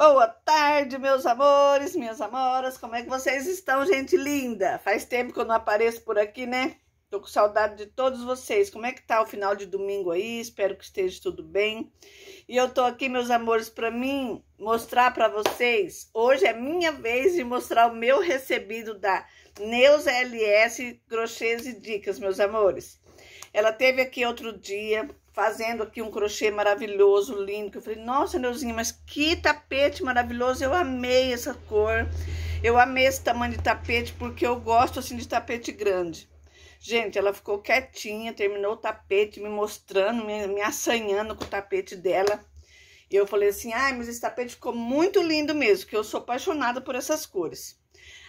Boa tarde, meus amores, minhas amoras. Como é que vocês estão, gente linda? Faz tempo que eu não apareço por aqui, né? Tô com saudade de todos vocês. Como é que tá o final de domingo aí? Espero que esteja tudo bem. E eu tô aqui, meus amores, para mim mostrar para vocês. Hoje é minha vez de mostrar o meu recebido da Neuza LS Crochês e Dicas, meus amores. Ela teve aqui outro dia fazendo aqui um crochê maravilhoso, lindo. Que eu falei, nossa, Neuzinha, mas que tapete maravilhoso. Eu amei essa cor. Eu amei esse tamanho de tapete porque eu gosto assim de tapete grande. Gente, ela ficou quietinha, terminou o tapete, me mostrando, me, me assanhando com o tapete dela. E eu falei assim, ai, mas esse tapete ficou muito lindo mesmo, que eu sou apaixonada por essas cores.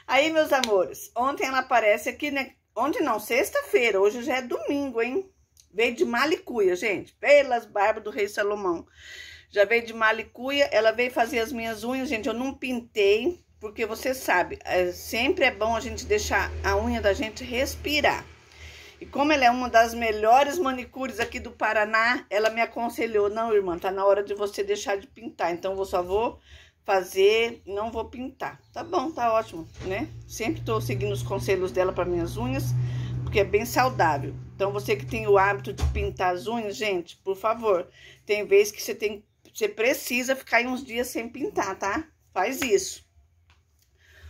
Aí, meus amores, ontem ela aparece aqui, né, Onde não? Sexta-feira. Hoje já é domingo, hein? Veio de malicuia, gente. Pelas barbas do rei Salomão. Já veio de malicuia. Ela veio fazer as minhas unhas, gente. Eu não pintei, porque você sabe, é, sempre é bom a gente deixar a unha da gente respirar. E como ela é uma das melhores manicures aqui do Paraná, ela me aconselhou: não, irmã, tá na hora de você deixar de pintar. Então, eu só vou fazer, não vou pintar. Tá bom, tá ótimo, né? Sempre tô seguindo os conselhos dela para minhas unhas, porque é bem saudável. Então, você que tem o hábito de pintar as unhas, gente, por favor, tem vezes que você tem você precisa ficar aí uns dias sem pintar, tá? Faz isso.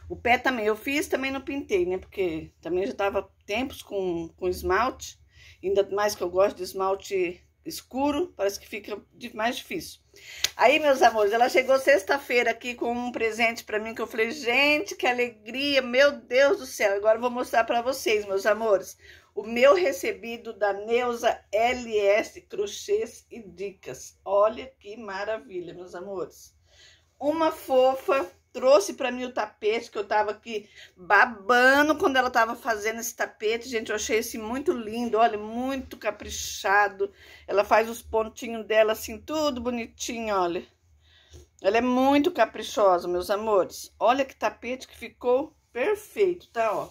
O pé também eu fiz, também não pintei, né? Porque também já tava tempos com, com esmalte, ainda mais que eu gosto de esmalte escuro, parece que fica mais difícil. Aí, meus amores, ela chegou sexta-feira aqui com um presente para mim que eu falei, gente, que alegria, meu Deus do céu. Agora eu vou mostrar para vocês, meus amores, o meu recebido da Neuza LS Crochês e Dicas. Olha que maravilha, meus amores. Uma fofa trouxe para mim o tapete que eu tava aqui babando quando ela tava fazendo esse tapete. Gente, eu achei esse muito lindo, olha, muito caprichado. Ela faz os pontinhos dela assim, tudo bonitinho, olha. Ela é muito caprichosa, meus amores. Olha que tapete que ficou perfeito, tá, ó.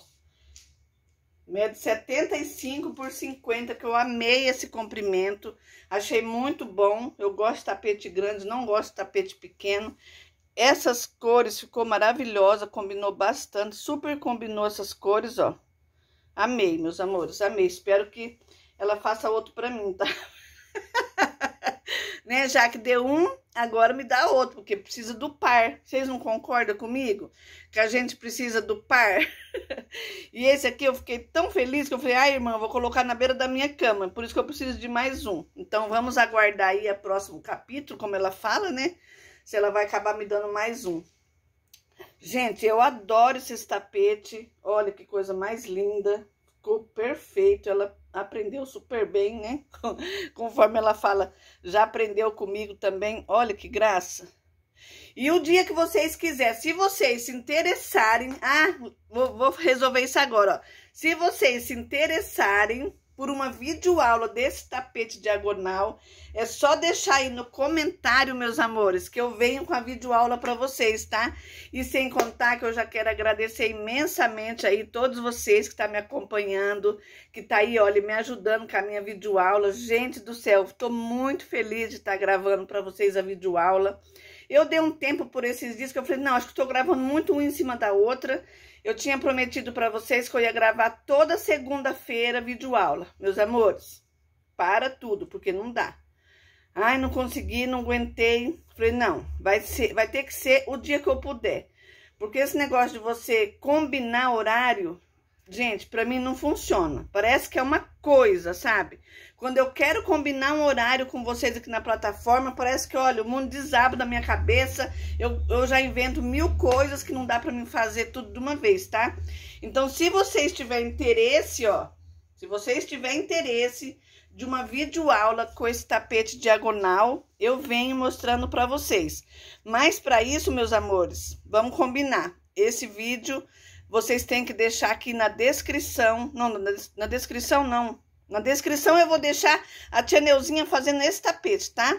Mede é 75 por 50, que eu amei esse comprimento. Achei muito bom. Eu gosto de tapete grande, não gosto de tapete pequeno. Essas cores ficou maravilhosa, combinou bastante, super combinou essas cores, ó. Amei, meus amores, amei. Espero que ela faça outro pra mim, tá? né, já que deu um, agora me dá outro, porque precisa do par. Vocês não concordam comigo? Que a gente precisa do par? e esse aqui eu fiquei tão feliz que eu falei, ai, ah, irmã, vou colocar na beira da minha cama. Por isso que eu preciso de mais um. Então, vamos aguardar aí o próximo capítulo, como ela fala, né? se ela vai acabar me dando mais um. Gente, eu adoro esse tapete. Olha que coisa mais linda. Ficou perfeito. Ela aprendeu super bem, né? Conforme ela fala, já aprendeu comigo também. Olha que graça. E o dia que vocês quiserem, se vocês se interessarem... Ah, vou, vou resolver isso agora, ó. Se vocês se interessarem por uma videoaula desse tapete diagonal. É só deixar aí no comentário, meus amores, que eu venho com a videoaula para vocês, tá? E sem contar que eu já quero agradecer imensamente aí todos vocês que estão tá me acompanhando, que tá aí, olha, me ajudando com a minha videoaula. Gente do céu, estou muito feliz de estar tá gravando para vocês a videoaula. aula eu dei um tempo por esses dias que eu falei, não, acho que estou gravando muito um em cima da outra. Eu tinha prometido para vocês que eu ia gravar toda segunda-feira vídeo aula, meus amores. Para tudo, porque não dá. Ai, não consegui, não aguentei. Falei, não, vai, ser, vai ter que ser o dia que eu puder. Porque esse negócio de você combinar horário Gente, para mim não funciona. Parece que é uma coisa, sabe? Quando eu quero combinar um horário com vocês aqui na plataforma, parece que, olha, o mundo desaba da minha cabeça. Eu, eu já invento mil coisas que não dá para mim fazer tudo de uma vez, tá? Então, se vocês tiverem interesse, ó, se vocês tiverem interesse de uma videoaula com esse tapete diagonal, eu venho mostrando para vocês. Mas para isso, meus amores, vamos combinar. Esse vídeo vocês têm que deixar aqui na descrição. Não, na, na descrição não. Na descrição eu vou deixar a tia Neuzinha fazendo esse tapete, tá?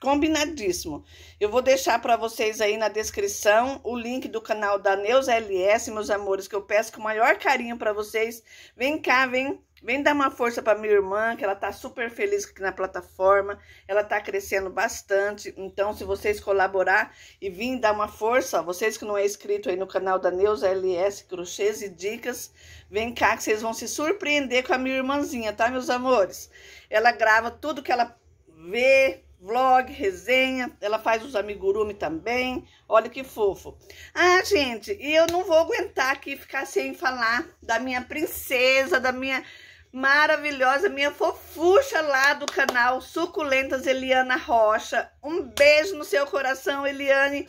Combinadíssimo. Eu vou deixar para vocês aí na descrição o link do canal da Neuza LS, meus amores, que eu peço com o maior carinho para vocês. Vem cá, vem Vem dar uma força para minha irmã, que ela tá super feliz aqui na plataforma. Ela tá crescendo bastante. Então, se vocês colaborar e vir dar uma força, vocês que não é inscrito aí no canal da Neuza LS Crochês e Dicas, vem cá que vocês vão se surpreender com a minha irmãzinha, tá, meus amores? Ela grava tudo que ela vê, vlog, resenha, ela faz os amigurumi também, olha que fofo. Ah, gente, e eu não vou aguentar aqui ficar sem falar da minha princesa, da minha maravilhosa, minha fofucha lá do canal Suculentas Eliana Rocha. Um beijo no seu coração, Eliane.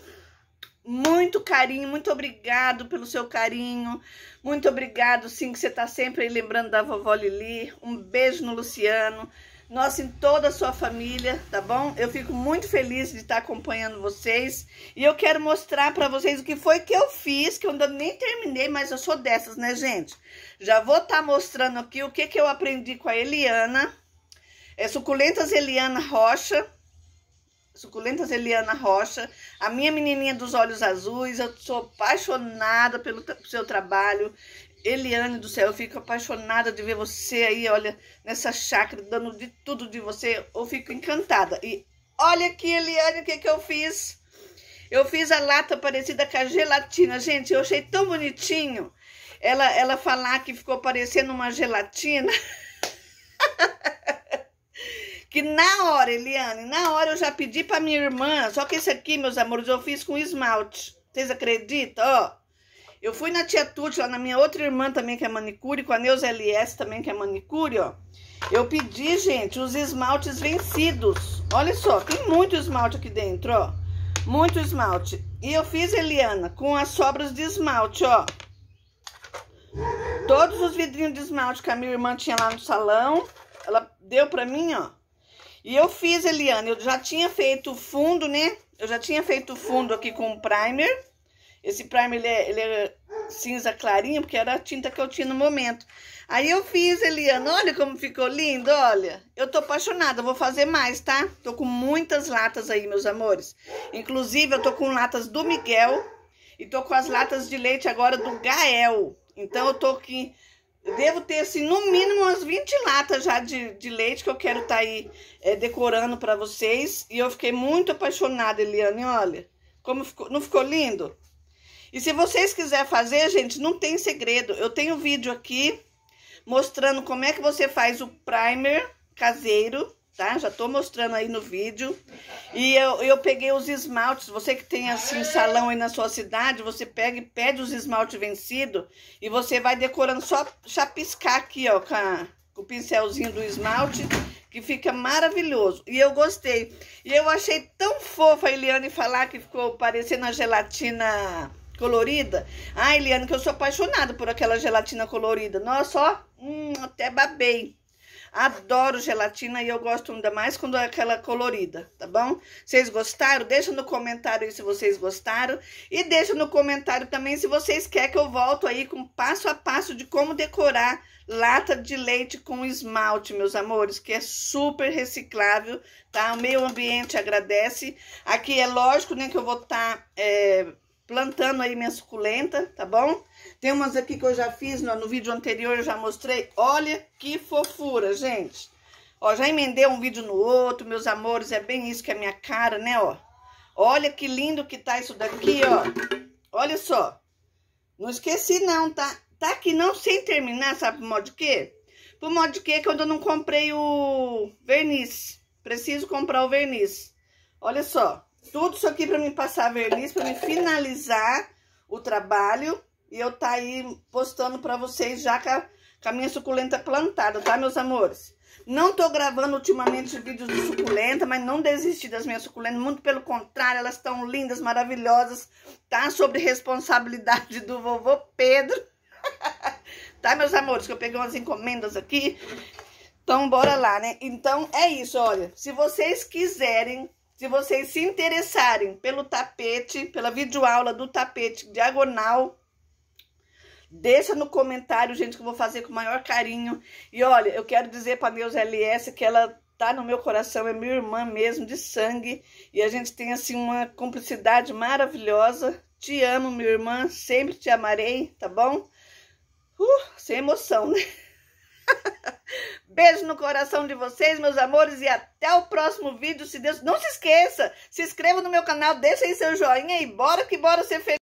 Muito carinho, muito obrigado pelo seu carinho. Muito obrigado, sim, que você está sempre aí lembrando da vovó Lili. Um beijo no Luciano nossa em toda a sua família, tá bom? Eu fico muito feliz de estar acompanhando vocês e eu quero mostrar para vocês o que foi que eu fiz, que eu ainda nem terminei, mas eu sou dessas, né, gente? Já vou estar tá mostrando aqui o que, que eu aprendi com a Eliana, é suculentas Eliana Rocha, Suculentas Eliana Rocha, a minha menininha dos olhos azuis, eu sou apaixonada pelo seu trabalho. Eliane do céu, eu fico apaixonada de ver você aí, olha, nessa chácara, dando de tudo de você. Eu fico encantada. E olha aqui, Eliane, o que, que eu fiz? Eu fiz a lata parecida com a gelatina. Gente, eu achei tão bonitinho ela, ela falar que ficou parecendo uma gelatina. que na hora, Eliane, na hora eu já pedi para minha irmã. Só que esse aqui, meus amores, eu fiz com esmalte. Vocês acreditam? Ó. Eu fui na tia Tuti, lá na minha outra irmã também, que é manicure, com a Neuza LS também, que é manicure, ó. Eu pedi, gente, os esmaltes vencidos. Olha só, tem muito esmalte aqui dentro, ó. Muito esmalte. E eu fiz, Eliana, com as sobras de esmalte, ó. Todos os vidrinhos de esmalte que a minha irmã tinha lá no salão, ela deu pra mim, ó. E eu fiz, Eliana, eu já tinha feito o fundo, né? Eu já tinha feito o fundo aqui com o primer. Esse primer, ele é, ele é cinza clarinho, porque era a tinta que eu tinha no momento. Aí eu fiz, Eliana, olha como ficou lindo, olha. Eu tô apaixonada, vou fazer mais, tá? Tô com muitas latas aí, meus amores. Inclusive, eu tô com latas do Miguel e tô com as latas de leite agora do Gael. Então, eu tô aqui... Devo ter, assim, no mínimo umas 20 latas já de, de leite que eu quero estar tá aí é, decorando para vocês. E eu fiquei muito apaixonada, Eliane, olha. Como ficou, não ficou lindo? E se vocês quiserem fazer, gente, não tem segredo. Eu tenho vídeo aqui mostrando como é que você faz o primer caseiro, tá? Já tô mostrando aí no vídeo. E eu, eu peguei os esmaltes. Você que tem, assim, salão aí na sua cidade, você pega e pede os esmaltes vencido e você vai decorando só chapiscar aqui, ó, com, a, com o pincelzinho do esmalte que fica maravilhoso. E eu gostei. E eu achei tão fofa a Eliane falar que ficou parecendo a gelatina colorida. Ai, Eliane, que eu sou apaixonada por aquela gelatina colorida. Nossa, ó, hum, até babei. Adoro gelatina e eu gosto ainda mais quando é aquela colorida, tá bom? Vocês gostaram? Deixa no comentário aí se vocês gostaram. E deixa no comentário também se vocês querem que eu volto aí com passo a passo de como decorar lata de leite com esmalte, meus amores, que é super reciclável, tá? O meio ambiente agradece. Aqui é lógico, né, que eu vou estar... Tá, é plantando aí minha suculenta, tá bom? Tem umas aqui que eu já fiz no, no vídeo anterior, eu já mostrei. Olha que fofura, gente. Ó, já emendei um vídeo no outro, meus amores, é bem isso que é minha cara, né, ó. Olha que lindo que tá isso daqui, ó. Olha só. Não esqueci não, tá? Tá aqui não sem terminar, sabe por modo de quê? Por modo de quê? Quando eu não comprei o verniz. Preciso comprar o verniz. Olha só. Tudo isso aqui para me passar verniz, para me finalizar o trabalho. E eu tá aí postando para vocês já com a, com a minha suculenta plantada, tá, meus amores? Não tô gravando ultimamente vídeos de suculenta, mas não desisti das minhas suculentas. Muito pelo contrário, elas estão lindas, maravilhosas. Tá sobre responsabilidade do vovô Pedro. tá, meus amores? Que eu peguei umas encomendas aqui. Então, bora lá, né? Então, é isso, olha. Se vocês quiserem se vocês se interessarem pelo tapete, pela videoaula do tapete diagonal. Deixa no comentário, gente, que eu vou fazer com o maior carinho. E olha, eu quero dizer para Neuza LS que ela tá no meu coração, é minha irmã mesmo, de sangue. E a gente tem, assim, uma cumplicidade maravilhosa. Te amo, minha irmã, sempre te amarei, tá bom? Uh, sem emoção, né? Beijo no coração de vocês, meus amores, e até o próximo vídeo, se Deus... Não se esqueça, se inscreva no meu canal, deixa aí seu joinha e bora que bora ser feliz.